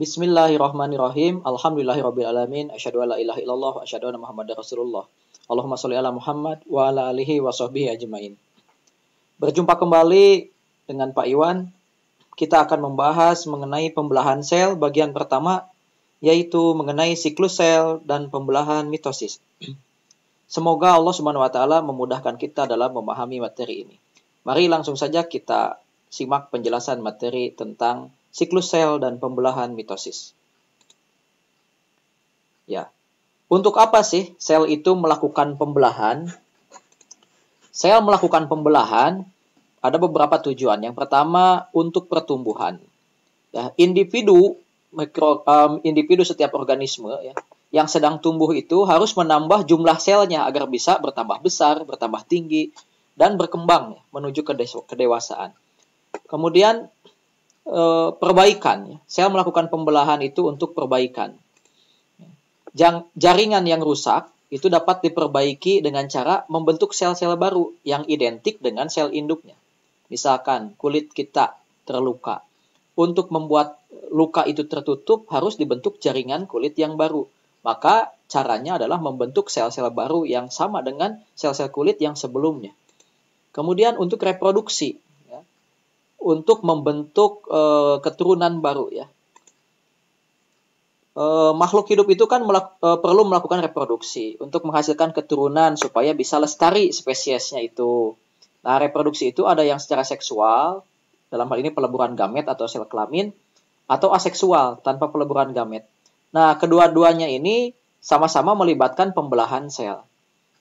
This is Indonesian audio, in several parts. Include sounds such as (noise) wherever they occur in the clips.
Bismillahirrahmanirrahim. Alhamdulillahirrahmanirrahim. Asyadu ala ilaha illallah. Asyadu ala Muhammad Rasulullah. Allahumma salli ala Muhammad wa ala alihi wa sahbihi ajmain. Berjumpa kembali dengan Pak Iwan. Kita akan membahas mengenai pembelahan sel bagian pertama, yaitu mengenai siklus sel dan pembelahan mitosis. Semoga Allah Subhanahu wa taala memudahkan kita dalam memahami materi ini. Mari langsung saja kita simak penjelasan materi tentang siklus sel dan pembelahan mitosis. Ya. Untuk apa sih sel itu melakukan pembelahan? Sel melakukan pembelahan ada beberapa tujuan. Yang pertama untuk pertumbuhan. Ya, individu mikro um, individu setiap organisme ya yang sedang tumbuh itu harus menambah jumlah selnya agar bisa bertambah besar, bertambah tinggi, dan berkembang menuju ke kedewasaan. Kemudian Eh, perbaikan. Ya. Sel melakukan pembelahan itu untuk perbaikan. jaringan yang rusak itu dapat diperbaiki dengan cara membentuk sel-sel baru yang identik dengan sel induknya. Misalkan kulit kita terluka. Untuk membuat luka itu tertutup harus dibentuk jaringan kulit yang baru. Maka caranya adalah membentuk sel-sel baru yang sama dengan sel-sel kulit yang sebelumnya. Kemudian untuk reproduksi, untuk membentuk uh, keturunan baru ya. Uh, makhluk hidup itu kan melak uh, perlu melakukan reproduksi untuk menghasilkan keturunan supaya bisa lestari spesiesnya itu. Nah, reproduksi itu ada yang secara seksual, dalam hal ini peleburan gamet atau sel kelamin, atau aseksual tanpa peleburan gamet. Nah, kedua-duanya ini sama-sama melibatkan pembelahan sel.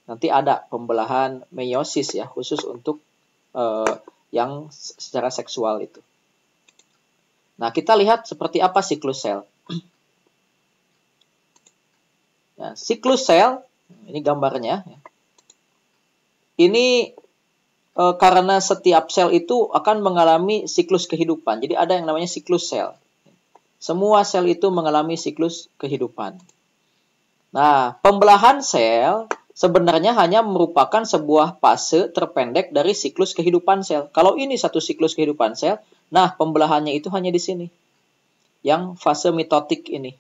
Nanti ada pembelahan meiosis ya, khusus untuk uh, yang secara seksual itu. Nah, kita lihat seperti apa siklus sel. Nah, (clears throat) siklus sel, ini gambarnya. Ya. Ini e, karena setiap sel itu akan mengalami siklus kehidupan. Jadi ada yang namanya siklus sel. Semua sel itu mengalami siklus kehidupan. Nah, pembelahan sel sebenarnya hanya merupakan sebuah fase terpendek dari siklus kehidupan sel. Kalau ini satu siklus kehidupan sel, nah pembelahannya itu hanya di sini. Yang fase mitotik ini.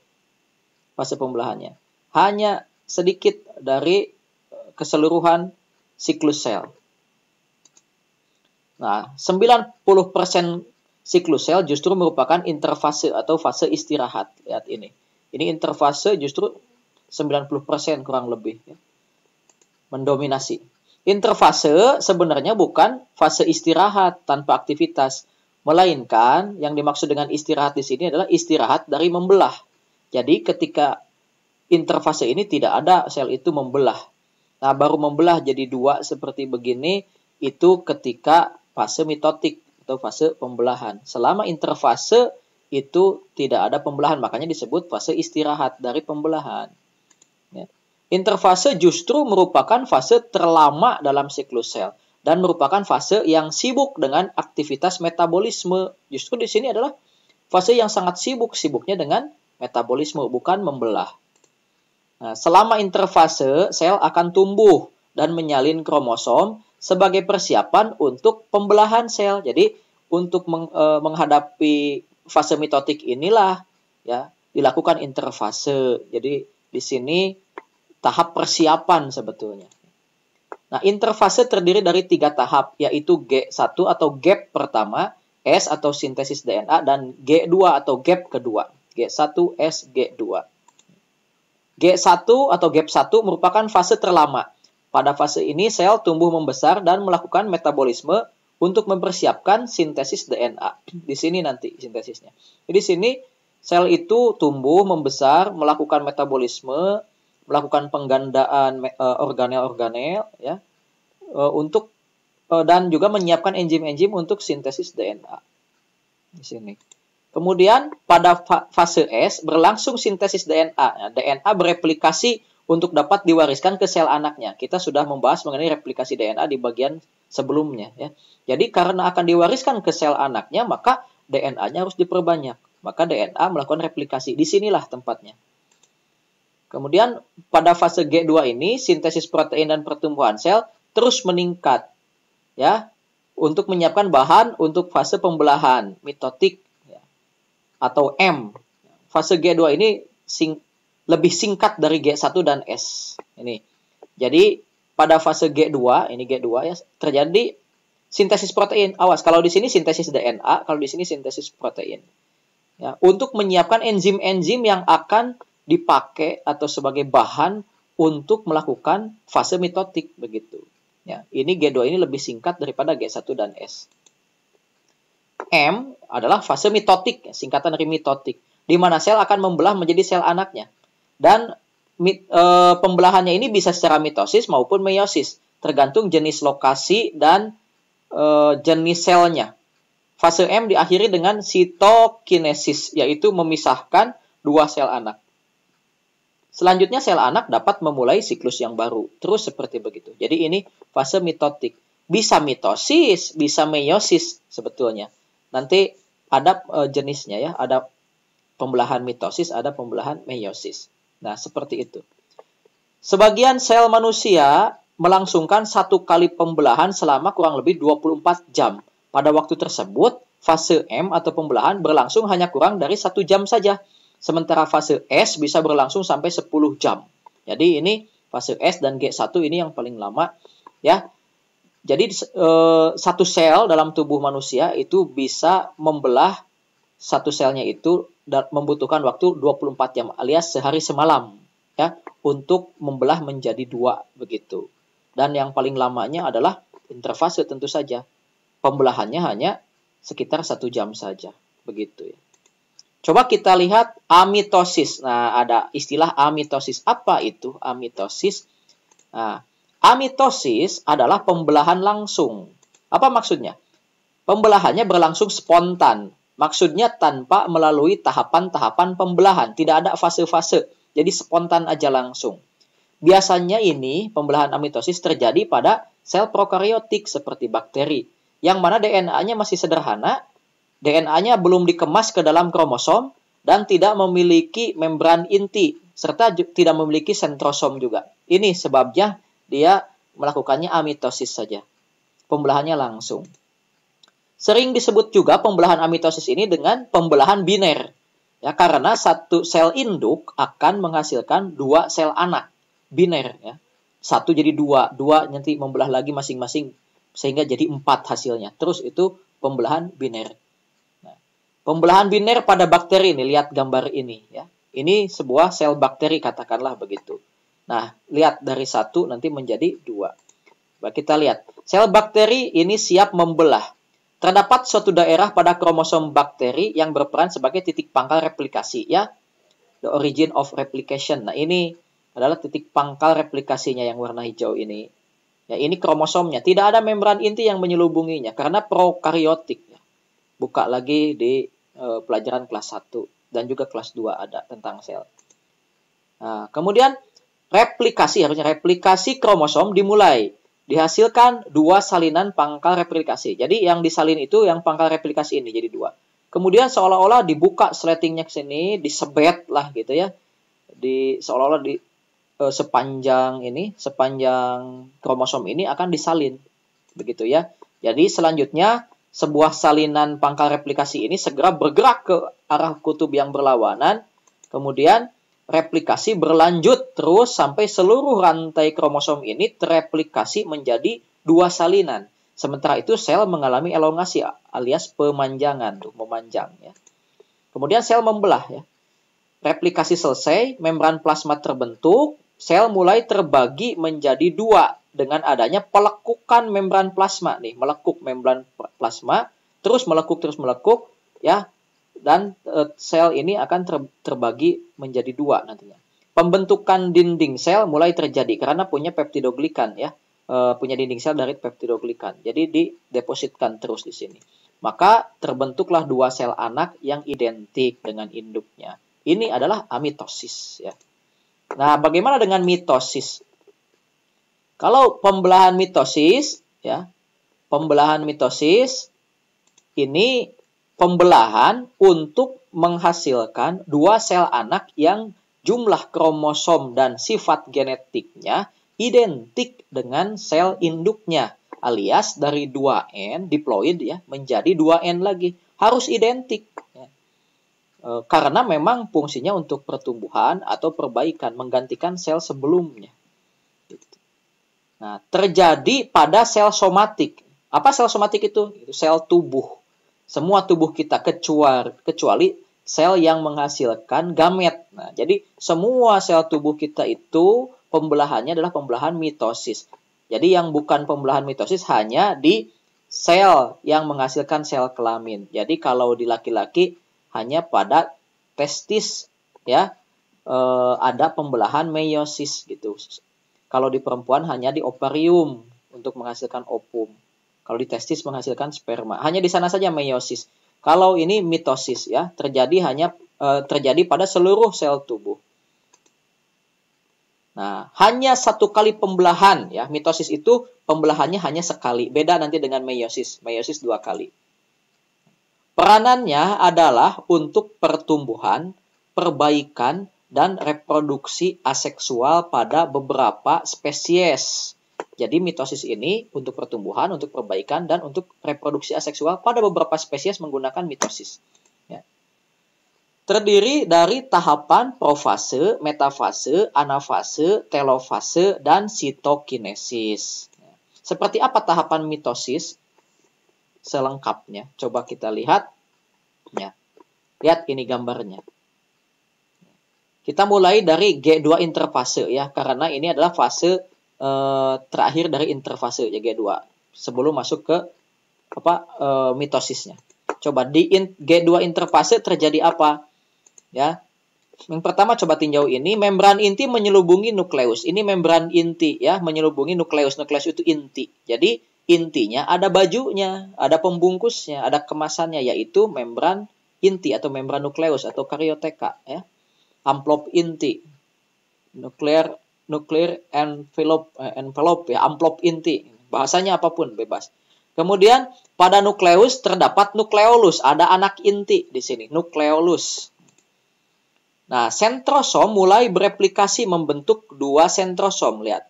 Fase pembelahannya. Hanya sedikit dari eh, keseluruhan siklus sel. Nah, 90% siklus sel justru merupakan interfase atau fase istirahat. Lihat ini. Ini interfase justru 90% kurang lebih. Ya mendominasi. Interfase sebenarnya bukan fase istirahat tanpa aktivitas, melainkan yang dimaksud dengan istirahat di sini adalah istirahat dari membelah. Jadi ketika interfase ini tidak ada sel itu membelah. Nah, baru membelah jadi dua seperti begini itu ketika fase mitotik atau fase pembelahan. Selama interfase itu tidak ada pembelahan, makanya disebut fase istirahat dari pembelahan. Ya. Interfase justru merupakan fase terlama dalam siklus sel dan merupakan fase yang sibuk dengan aktivitas metabolisme. Justru di sini adalah fase yang sangat sibuk, sibuknya dengan metabolisme bukan membelah. Nah, selama interfase sel akan tumbuh dan menyalin kromosom sebagai persiapan untuk pembelahan sel. Jadi untuk meng, e, menghadapi fase mitotik inilah ya dilakukan interfase. Jadi di sini tahap persiapan sebetulnya. Nah, interfase terdiri dari tiga tahap, yaitu G1 atau gap pertama, S atau sintesis DNA, dan G2 atau gap kedua. G1, S, G2. G1 atau gap 1 merupakan fase terlama. Pada fase ini, sel tumbuh membesar dan melakukan metabolisme untuk mempersiapkan sintesis DNA. Di sini nanti sintesisnya. Jadi, di sini sel itu tumbuh, membesar, melakukan metabolisme, melakukan penggandaan eh, organel-organel ya eh, untuk eh, dan juga menyiapkan enzim-enzim untuk sintesis DNA di sini. Kemudian pada fase S berlangsung sintesis DNA. Ya, DNA bereplikasi untuk dapat diwariskan ke sel anaknya. Kita sudah membahas mengenai replikasi DNA di bagian sebelumnya ya. Jadi karena akan diwariskan ke sel anaknya, maka DNA-nya harus diperbanyak. Maka DNA melakukan replikasi. di sinilah tempatnya. Kemudian pada fase G2 ini sintesis protein dan pertumbuhan sel terus meningkat ya untuk menyiapkan bahan untuk fase pembelahan mitotik ya, atau M. Fase G2 ini sing lebih singkat dari G1 dan S. Ini. Jadi pada fase G2, ini G2 ya, terjadi sintesis protein. Awas, kalau di sini sintesis DNA, kalau di sini sintesis protein. Ya, untuk menyiapkan enzim-enzim yang akan dipakai atau sebagai bahan untuk melakukan fase mitotik begitu. Ya, ini G2 ini lebih singkat daripada G1 dan S. M adalah fase mitotik, ya, singkatan dari mitotik, di mana sel akan membelah menjadi sel anaknya. Dan mit, e, pembelahannya ini bisa secara mitosis maupun meiosis, tergantung jenis lokasi dan e, jenis selnya. Fase M diakhiri dengan sitokinesis, yaitu memisahkan dua sel anak. Selanjutnya sel anak dapat memulai siklus yang baru. Terus seperti begitu. Jadi ini fase mitotik. Bisa mitosis, bisa meiosis sebetulnya. Nanti ada e, jenisnya ya, ada pembelahan mitosis, ada pembelahan meiosis. Nah, seperti itu. Sebagian sel manusia melangsungkan satu kali pembelahan selama kurang lebih 24 jam. Pada waktu tersebut, fase M atau pembelahan berlangsung hanya kurang dari satu jam saja. Sementara fase S bisa berlangsung sampai 10 jam. Jadi ini fase S dan G1 ini yang paling lama ya. Jadi eh, satu sel dalam tubuh manusia itu bisa membelah satu selnya itu membutuhkan waktu 24 jam alias sehari semalam ya untuk membelah menjadi dua begitu. Dan yang paling lamanya adalah interfase tentu saja. Pembelahannya hanya sekitar satu jam saja begitu ya. Coba kita lihat amitosis. Nah, ada istilah amitosis. Apa itu amitosis? Nah, amitosis adalah pembelahan langsung. Apa maksudnya? Pembelahannya berlangsung spontan. Maksudnya tanpa melalui tahapan-tahapan pembelahan. Tidak ada fase-fase. Jadi spontan aja langsung. Biasanya ini pembelahan amitosis terjadi pada sel prokariotik seperti bakteri. Yang mana DNA-nya masih sederhana, DNA-nya belum dikemas ke dalam kromosom dan tidak memiliki membran inti serta tidak memiliki sentrosom juga. Ini sebabnya dia melakukannya amitosis saja. Pembelahannya langsung. Sering disebut juga pembelahan amitosis ini dengan pembelahan biner. Ya, karena satu sel induk akan menghasilkan dua sel anak. Biner ya. Satu jadi dua, dua nanti membelah lagi masing-masing sehingga jadi empat hasilnya. Terus itu pembelahan biner. Pembelahan biner pada bakteri ini, lihat gambar ini ya. Ini sebuah sel bakteri katakanlah begitu. Nah, lihat dari satu nanti menjadi dua. Baik, kita lihat. Sel bakteri ini siap membelah. Terdapat suatu daerah pada kromosom bakteri yang berperan sebagai titik pangkal replikasi ya. The origin of replication. Nah, ini adalah titik pangkal replikasinya yang warna hijau ini. Ya, ini kromosomnya. Tidak ada membran inti yang menyelubunginya karena prokariotik. Buka lagi di Eh, pelajaran kelas 1 dan juga kelas 2 ada tentang sel. Nah, kemudian replikasi harusnya replikasi kromosom dimulai. Dihasilkan dua salinan pangkal replikasi. Jadi yang disalin itu yang pangkal replikasi ini jadi dua. Kemudian seolah-olah dibuka sletingnya ke sini, disebet lah gitu ya. Di seolah-olah di e, sepanjang ini, sepanjang kromosom ini akan disalin. Begitu ya. Jadi selanjutnya sebuah salinan pangkal replikasi ini segera bergerak ke arah kutub yang berlawanan, kemudian replikasi berlanjut terus sampai seluruh rantai kromosom ini tereplikasi menjadi dua salinan. Sementara itu sel mengalami elongasi alias pemanjangan, tuh memanjang ya. Kemudian sel membelah ya. Replikasi selesai, membran plasma terbentuk, sel mulai terbagi menjadi dua dengan adanya pelekukan membran plasma nih, melekuk membran plasma, terus melekuk terus melekuk ya dan eh, sel ini akan terbagi menjadi dua nantinya. Pembentukan dinding sel mulai terjadi karena punya peptidoglikan ya, e, punya dinding sel dari peptidoglikan. Jadi didepositkan terus di sini. Maka terbentuklah dua sel anak yang identik dengan induknya. Ini adalah amitosis ya. Nah, bagaimana dengan mitosis? Kalau pembelahan mitosis, ya, pembelahan mitosis ini pembelahan untuk menghasilkan dua sel anak yang jumlah kromosom dan sifat genetiknya identik dengan sel induknya, alias dari 2N diploid ya menjadi 2N lagi, harus identik. Ya. E, karena memang fungsinya untuk pertumbuhan atau perbaikan menggantikan sel sebelumnya. Nah, terjadi pada sel somatik. Apa sel somatik itu? Itu sel tubuh. Semua tubuh kita kecuali kecuali sel yang menghasilkan gamet. Nah, jadi semua sel tubuh kita itu pembelahannya adalah pembelahan mitosis. Jadi yang bukan pembelahan mitosis hanya di sel yang menghasilkan sel kelamin. Jadi kalau di laki-laki hanya pada testis ya eh, ada pembelahan meiosis gitu. Kalau di perempuan hanya di ovarium untuk menghasilkan opum. Kalau di testis menghasilkan sperma. Hanya di sana saja meiosis. Kalau ini mitosis ya, terjadi hanya eh, terjadi pada seluruh sel tubuh. Nah, hanya satu kali pembelahan ya. Mitosis itu pembelahannya hanya sekali. Beda nanti dengan meiosis. Meiosis dua kali. Peranannya adalah untuk pertumbuhan, perbaikan, dan reproduksi aseksual pada beberapa spesies. Jadi mitosis ini untuk pertumbuhan, untuk perbaikan, dan untuk reproduksi aseksual pada beberapa spesies menggunakan mitosis. Ya. Terdiri dari tahapan profase, metafase, anafase, telofase, dan sitokinesis. Ya. Seperti apa tahapan mitosis selengkapnya? Coba kita lihat. Ya. Lihat ini gambarnya. Kita mulai dari G2 interfase ya, karena ini adalah fase uh, terakhir dari interfase ya G2 sebelum masuk ke apa uh, mitosisnya. Coba di in, G2 interfase terjadi apa? Ya. Yang pertama coba tinjau ini membran inti menyelubungi nukleus. Ini membran inti ya, menyelubungi nukleus. Nukleus itu inti. Jadi intinya ada bajunya, ada pembungkusnya, ada kemasannya yaitu membran inti atau membran nukleus atau karioteka ya amplop inti nuklir nuklir envelope eh, envelope ya amplop inti bahasanya apapun bebas kemudian pada nukleus terdapat nukleolus ada anak inti di sini nukleolus nah sentrosom mulai bereplikasi membentuk dua sentrosom lihat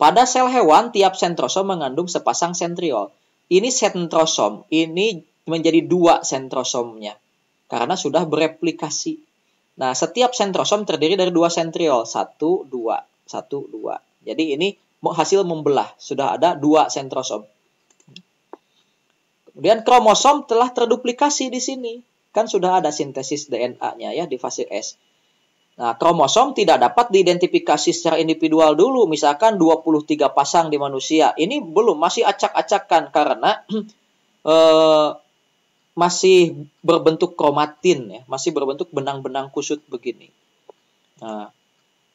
pada sel hewan tiap sentrosom mengandung sepasang sentriol ini sentrosom ini menjadi dua sentrosomnya karena sudah bereplikasi Nah, setiap sentrosom terdiri dari dua sentriol, satu, dua, satu, dua. Jadi ini hasil membelah, sudah ada dua sentrosom. Kemudian kromosom telah terduplikasi di sini, kan sudah ada sintesis DNA-nya ya di fase S. Nah, kromosom tidak dapat diidentifikasi secara individual dulu, misalkan 23 pasang di manusia. Ini belum masih acak-acakan karena (clears throat) eh, masih berbentuk kromatin ya, masih berbentuk benang-benang kusut begini. Nah,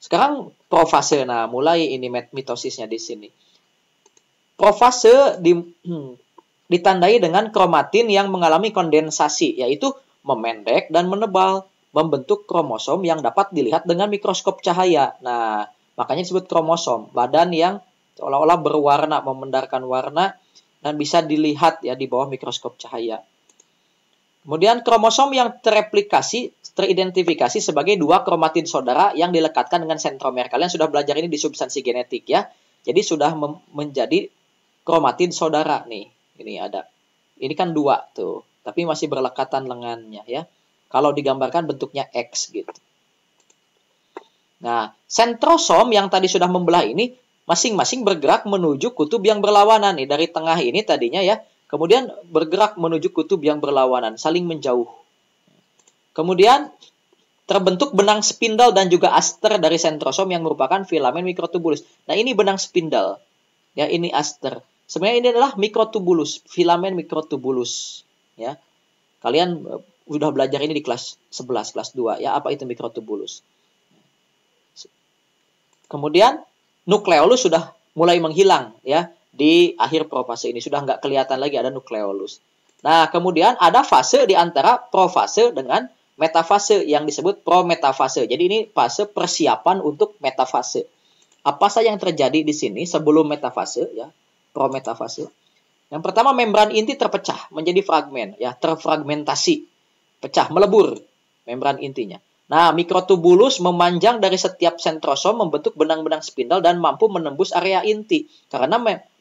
sekarang profase, nah mulai ini mitosisnya di sini. Profase di, hmm, ditandai dengan kromatin yang mengalami kondensasi, yaitu memendek dan menebal, membentuk kromosom yang dapat dilihat dengan mikroskop cahaya. Nah, makanya disebut kromosom, badan yang seolah-olah berwarna, memendarkan warna, dan bisa dilihat ya di bawah mikroskop cahaya. Kemudian kromosom yang tereplikasi teridentifikasi sebagai dua kromatin saudara yang dilekatkan dengan sentromer. Kalian sudah belajar ini di substansi genetik ya. Jadi sudah menjadi kromatin saudara nih. Ini ada. Ini kan dua tuh, tapi masih berlekatan lengannya ya. Kalau digambarkan bentuknya X gitu. Nah, sentrosom yang tadi sudah membelah ini masing-masing bergerak menuju kutub yang berlawanan nih dari tengah ini tadinya ya Kemudian bergerak menuju kutub yang berlawanan, saling menjauh. Kemudian terbentuk benang spindle dan juga aster dari sentrosom yang merupakan filamen mikrotubulus. Nah, ini benang spindle. Ya, ini aster. Sebenarnya ini adalah mikrotubulus, filamen mikrotubulus, ya. Kalian eh, sudah belajar ini di kelas 11, kelas 2, ya apa itu mikrotubulus. Kemudian nukleolus sudah mulai menghilang, ya di akhir profase ini. Sudah nggak kelihatan lagi ada nukleolus. Nah, kemudian ada fase di antara profase dengan metafase yang disebut prometafase. Jadi ini fase persiapan untuk metafase. Apa saja yang terjadi di sini sebelum metafase ya, prometafase. Yang pertama membran inti terpecah menjadi fragmen ya, terfragmentasi. Pecah, melebur membran intinya. Nah, mikrotubulus memanjang dari setiap sentrosom membentuk benang-benang spindle dan mampu menembus area inti. Karena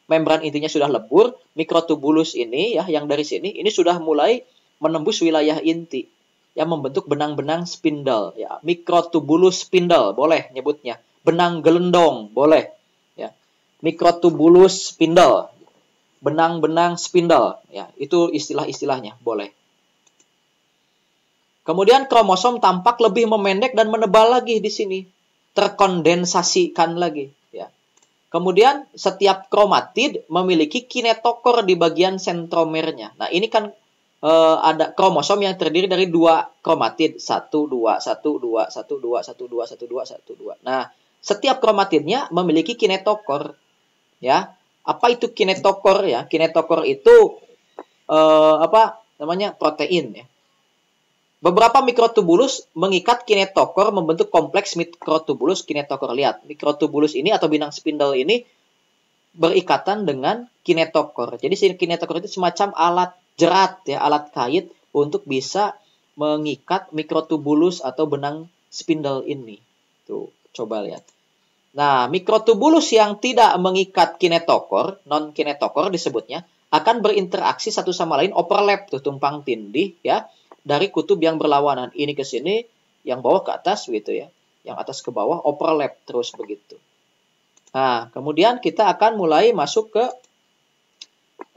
membran intinya sudah lebur, mikrotubulus ini ya yang dari sini ini sudah mulai menembus wilayah inti yang membentuk benang-benang spindle ya mikrotubulus spindle boleh nyebutnya benang gelendong boleh ya mikrotubulus spindle benang-benang spindle ya itu istilah-istilahnya boleh kemudian kromosom tampak lebih memendek dan menebal lagi di sini terkondensasikan lagi Kemudian setiap kromatid memiliki kinetokor di bagian sentromernya. Nah ini kan e, ada kromosom yang terdiri dari dua kromatid. Satu, dua, satu, dua, satu, dua, satu, dua, satu, dua, satu, dua. Nah setiap kromatidnya memiliki kinetokor. Ya, apa itu kinetokor ya? Kinetokor itu e, apa namanya protein ya. Beberapa mikrotubulus mengikat kinetokor membentuk kompleks mikrotubulus kinetokor. Lihat, mikrotubulus ini atau binang spindle ini berikatan dengan kinetokor. Jadi kinetokor itu semacam alat jerat ya, alat kait untuk bisa mengikat mikrotubulus atau benang spindle ini. Tuh, coba lihat. Nah, mikrotubulus yang tidak mengikat kinetokor, non kinetokor disebutnya, akan berinteraksi satu sama lain overlap tuh tumpang tindih ya dari kutub yang berlawanan. Ini ke sini, yang bawah ke atas gitu ya. Yang atas ke bawah overlap terus begitu. Nah, kemudian kita akan mulai masuk ke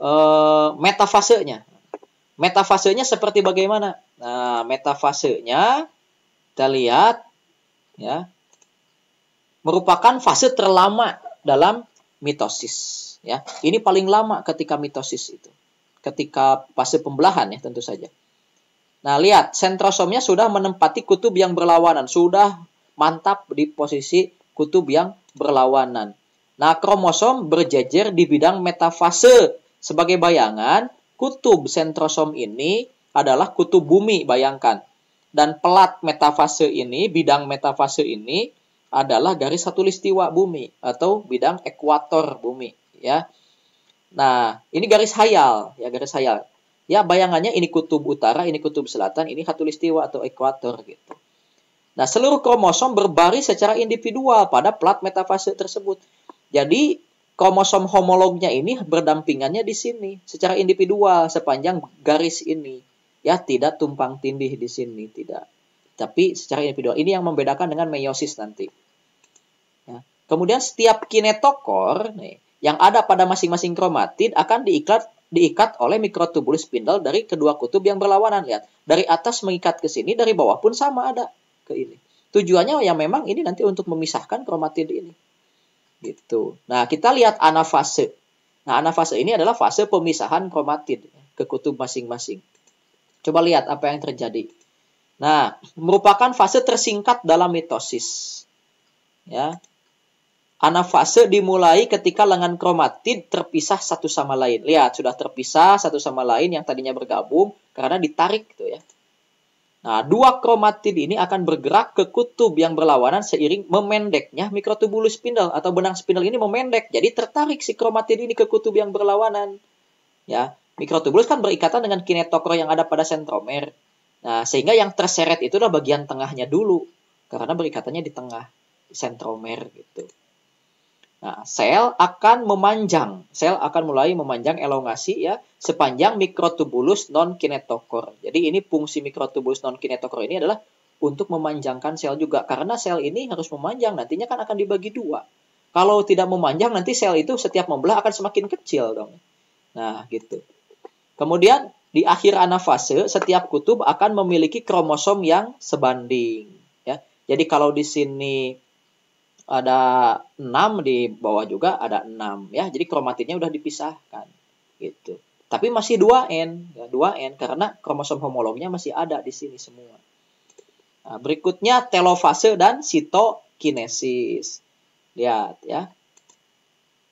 uh, metafasenya. Metafasenya seperti bagaimana? Nah, metafasenya kita lihat ya merupakan fase terlama dalam mitosis ya. Ini paling lama ketika mitosis itu. Ketika fase pembelahan ya tentu saja. Nah, lihat sentrosomnya sudah menempati kutub yang berlawanan, sudah mantap di posisi kutub yang berlawanan. Nah, kromosom berjejer di bidang metafase. Sebagai bayangan, kutub sentrosom ini adalah kutub bumi, bayangkan. Dan pelat metafase ini, bidang metafase ini adalah garis listiwa bumi atau bidang ekuator bumi, ya. Nah, ini garis hayal, ya garis hayal. Ya, bayangannya ini kutub utara, ini kutub selatan, ini khatulistiwa atau ekuator gitu. Nah, seluruh kromosom berbaris secara individual pada plat metafase tersebut. Jadi, kromosom homolognya ini berdampingannya di sini secara individual sepanjang garis ini. Ya, tidak tumpang tindih di sini, tidak. Tapi secara individual ini yang membedakan dengan meiosis nanti. Ya. Kemudian setiap kinetokor nih, yang ada pada masing-masing kromatid akan diikat diikat oleh mikrotubulus spindle dari kedua kutub yang berlawanan. Lihat, dari atas mengikat ke sini, dari bawah pun sama ada ke ini. Tujuannya yang memang ini nanti untuk memisahkan kromatid ini. Gitu. Nah, kita lihat anafase. Nah, anafase ini adalah fase pemisahan kromatid ke kutub masing-masing. Coba lihat apa yang terjadi. Nah, merupakan fase tersingkat dalam mitosis. Ya, Anafase dimulai ketika lengan kromatid terpisah satu sama lain. Lihat, sudah terpisah satu sama lain yang tadinya bergabung karena ditarik gitu ya. Nah, dua kromatid ini akan bergerak ke kutub yang berlawanan seiring memendeknya mikrotubulus spindle atau benang spindle ini memendek. Jadi tertarik si kromatid ini ke kutub yang berlawanan. Ya, mikrotubulus kan berikatan dengan kinetokor yang ada pada sentromer. Nah, sehingga yang terseret itu adalah bagian tengahnya dulu karena berikatannya di tengah sentromer gitu. Nah, sel akan memanjang, sel akan mulai memanjang elongasi ya sepanjang mikrotubulus non kinetokor. Jadi ini fungsi mikrotubulus non kinetokor ini adalah untuk memanjangkan sel juga karena sel ini harus memanjang nantinya kan akan dibagi dua. Kalau tidak memanjang nanti sel itu setiap membelah akan semakin kecil dong. Nah gitu. Kemudian di akhir anafase setiap kutub akan memiliki kromosom yang sebanding. Ya. Jadi kalau di sini ada 6 di bawah juga ada 6 ya. Jadi kromatidnya udah dipisahkan gitu. Tapi masih 2N, ya, 2N karena kromosom homolognya masih ada di sini semua. Nah, berikutnya telofase dan sitokinesis. Lihat ya.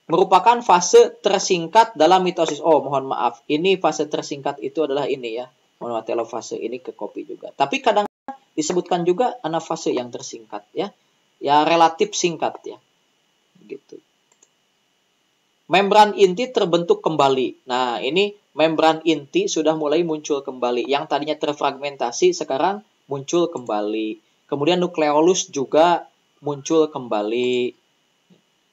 Merupakan fase tersingkat dalam mitosis. Oh, mohon maaf. Ini fase tersingkat itu adalah ini ya. Mohon maaf, telofase ini ke kopi juga. Tapi kadang disebutkan juga anafase yang tersingkat ya ya relatif singkat ya. Gitu. Membran inti terbentuk kembali. Nah, ini membran inti sudah mulai muncul kembali. Yang tadinya terfragmentasi sekarang muncul kembali. Kemudian nukleolus juga muncul kembali.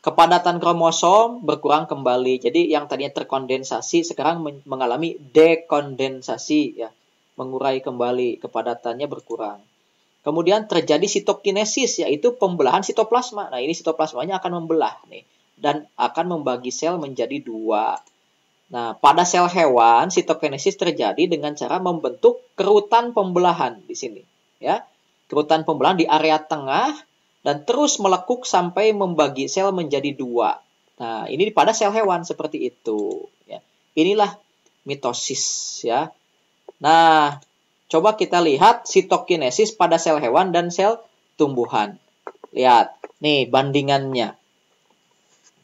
Kepadatan kromosom berkurang kembali. Jadi yang tadinya terkondensasi sekarang mengalami dekondensasi ya. Mengurai kembali, kepadatannya berkurang. Kemudian terjadi sitokinesis yaitu pembelahan sitoplasma. Nah, ini sitoplasmanya akan membelah nih dan akan membagi sel menjadi dua. Nah, pada sel hewan sitokinesis terjadi dengan cara membentuk kerutan pembelahan di sini, ya. Kerutan pembelahan di area tengah dan terus melekuk sampai membagi sel menjadi dua. Nah, ini pada sel hewan seperti itu, ya. Inilah mitosis, ya. Nah, Coba kita lihat sitokinesis pada sel hewan dan sel tumbuhan. Lihat, nih bandingannya.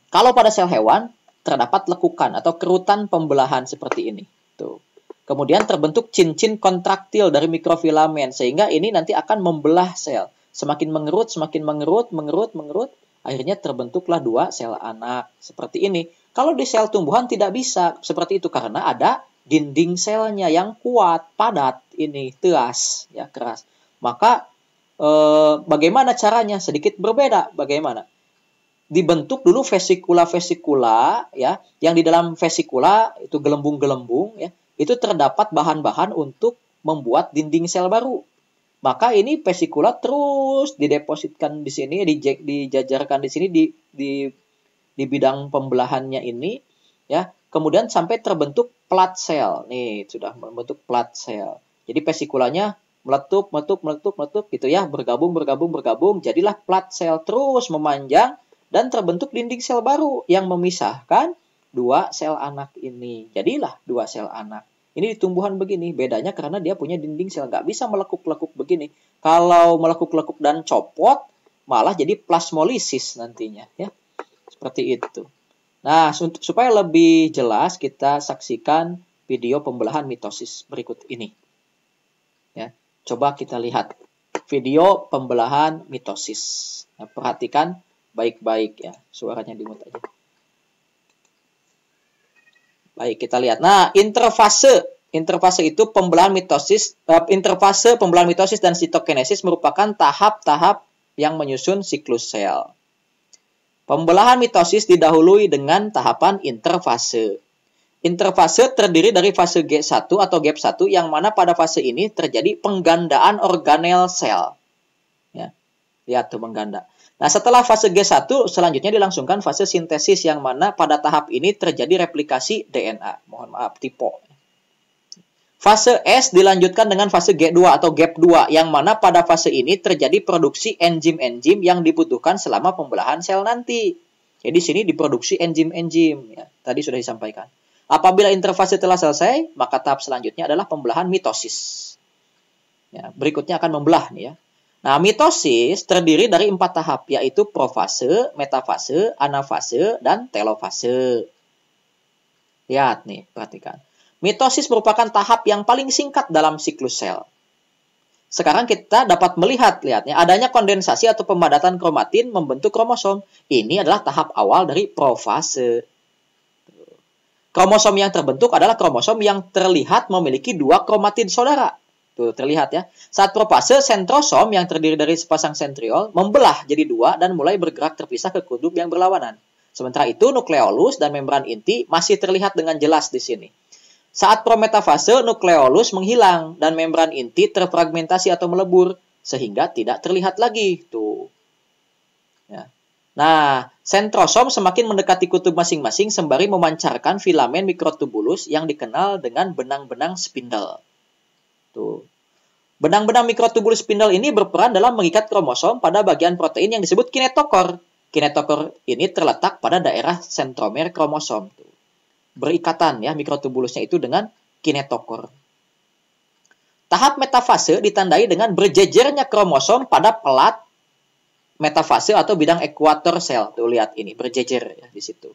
Kalau pada sel hewan, terdapat lekukan atau kerutan pembelahan seperti ini. Tuh. Kemudian terbentuk cincin kontraktil dari mikrofilamen, sehingga ini nanti akan membelah sel. Semakin mengerut, semakin mengerut, mengerut, mengerut, akhirnya terbentuklah dua sel anak seperti ini. Kalau di sel tumbuhan tidak bisa seperti itu karena ada dinding selnya yang kuat, padat, ini teras, ya keras. Maka e, bagaimana caranya? Sedikit berbeda. Bagaimana? Dibentuk dulu vesikula-vesikula, ya, yang di dalam vesikula itu gelembung-gelembung, ya, itu terdapat bahan-bahan untuk membuat dinding sel baru. Maka ini vesikula terus didepositkan di sini, dijajarkan di sini di di di bidang pembelahannya ini, ya kemudian sampai terbentuk plat sel. Nih, sudah membentuk plat sel. Jadi vesikulanya meletup, meletup, meletup, meletup gitu ya, bergabung, bergabung, bergabung. Jadilah plat sel terus memanjang dan terbentuk dinding sel baru yang memisahkan dua sel anak ini. Jadilah dua sel anak. Ini di tumbuhan begini, bedanya karena dia punya dinding sel, nggak bisa melekuk-lekuk begini. Kalau melekuk-lekuk dan copot, malah jadi plasmolisis nantinya, ya. Seperti itu. Nah, supaya lebih jelas kita saksikan video pembelahan mitosis berikut ini. Ya, coba kita lihat video pembelahan mitosis. Nah, perhatikan baik-baik ya, suaranya dimut aja. Baik, kita lihat. Nah, interfase Interfase itu pembelahan mitosis, eh, interfase pembelahan mitosis dan sitokinesis merupakan tahap-tahap yang menyusun siklus sel. Pembelahan mitosis didahului dengan tahapan interfase. Interfase terdiri dari fase G1 atau gap 1 yang mana pada fase ini terjadi penggandaan organel sel. Ya. Lihat tuh mengganda. Nah, setelah fase G1 selanjutnya dilangsungkan fase sintesis yang mana pada tahap ini terjadi replikasi DNA. Mohon maaf, tipe. Fase S dilanjutkan dengan fase G2 atau gap 2 yang mana pada fase ini terjadi produksi enzim-enzim yang dibutuhkan selama pembelahan sel nanti. Jadi sini diproduksi enzim-enzim ya. Tadi sudah disampaikan. Apabila interfase telah selesai, maka tahap selanjutnya adalah pembelahan mitosis. Ya, berikutnya akan membelah nih ya. Nah, mitosis terdiri dari empat tahap, yaitu profase, metafase, anafase, dan telofase. Lihat nih, perhatikan. Mitosis merupakan tahap yang paling singkat dalam siklus sel. Sekarang kita dapat melihat, lihatnya, adanya kondensasi atau pemadatan kromatin membentuk kromosom. Ini adalah tahap awal dari profase. Kromosom yang terbentuk adalah kromosom yang terlihat memiliki dua kromatin saudara. Tuh, terlihat ya. Saat profase, sentrosom yang terdiri dari sepasang sentriol membelah jadi dua dan mulai bergerak terpisah ke kutub yang berlawanan. Sementara itu, nukleolus dan membran inti masih terlihat dengan jelas di sini. Saat prometafase, nukleolus menghilang dan membran inti terfragmentasi atau melebur sehingga tidak terlihat lagi. Tuh. Ya. Nah, sentrosom semakin mendekati kutub masing-masing sembari memancarkan filamen mikrotubulus yang dikenal dengan benang-benang spindle. Tuh. Benang-benang mikrotubulus spindle ini berperan dalam mengikat kromosom pada bagian protein yang disebut kinetokor. Kinetokor ini terletak pada daerah sentromer kromosom. Tuh berikatan ya mikrotubulusnya itu dengan kinetokor. Tahap metafase ditandai dengan berjejernya kromosom pada pelat metafase atau bidang ekuator sel. Tuh lihat ini berjejer ya, di situ.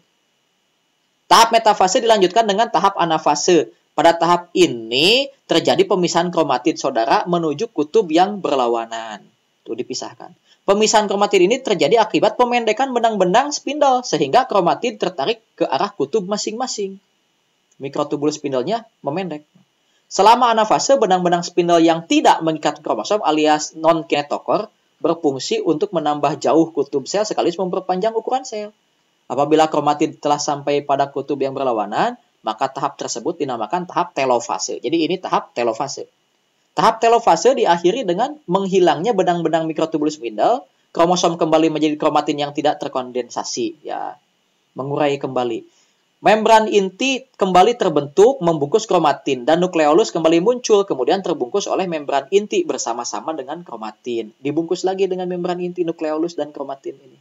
Tahap metafase dilanjutkan dengan tahap anafase. Pada tahap ini terjadi pemisahan kromatid saudara menuju kutub yang berlawanan. Tuh dipisahkan. Pemisahan kromatid ini terjadi akibat pemendekan benang-benang spindle sehingga kromatid tertarik ke arah kutub masing-masing. Mikrotubul spindelnya memendek. Selama anafase, benang-benang spindle yang tidak mengikat kromosom alias non-kinetokor berfungsi untuk menambah jauh kutub sel sekaligus memperpanjang ukuran sel. Apabila kromatid telah sampai pada kutub yang berlawanan, maka tahap tersebut dinamakan tahap telofase. Jadi ini tahap telofase. Tahap telofase diakhiri dengan menghilangnya benang-benang mikrotubulus spindle, kromosom kembali menjadi kromatin yang tidak terkondensasi, ya, mengurai kembali. Membran inti kembali terbentuk membungkus kromatin dan nukleolus kembali muncul kemudian terbungkus oleh membran inti bersama-sama dengan kromatin. Dibungkus lagi dengan membran inti nukleolus dan kromatin ini.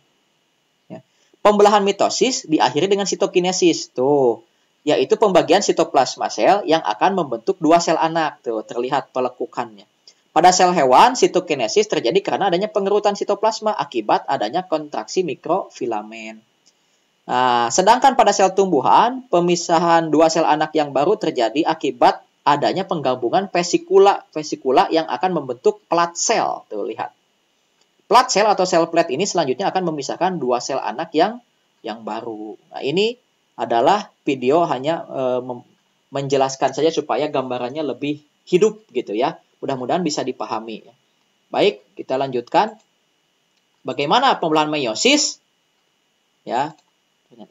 Ya. Pembelahan mitosis diakhiri dengan sitokinesis. Tuh, yaitu pembagian sitoplasma sel yang akan membentuk dua sel anak. Tuh, terlihat pelekukannya. Pada sel hewan, sitokinesis terjadi karena adanya pengerutan sitoplasma akibat adanya kontraksi mikrofilamen. Nah, sedangkan pada sel tumbuhan, pemisahan dua sel anak yang baru terjadi akibat adanya penggabungan vesikula vesikula yang akan membentuk plat sel. Tuh lihat. Plat sel atau sel plat ini selanjutnya akan memisahkan dua sel anak yang yang baru. Nah, ini adalah video hanya e, menjelaskan saja supaya gambarannya lebih hidup gitu ya. Mudah-mudahan bisa dipahami. Baik, kita lanjutkan. Bagaimana pembelahan meiosis? Ya.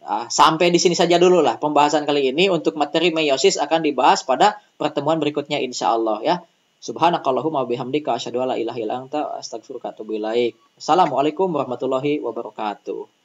Ah, sampai di sini saja dulu lah pembahasan kali ini untuk materi meiosis akan dibahas pada pertemuan berikutnya insya Allah ya. Subhanakallahumma bihamdika asyhadu an la ilaha illa anta astaghfiruka wa atubu Assalamualaikum warahmatullahi wabarakatuh.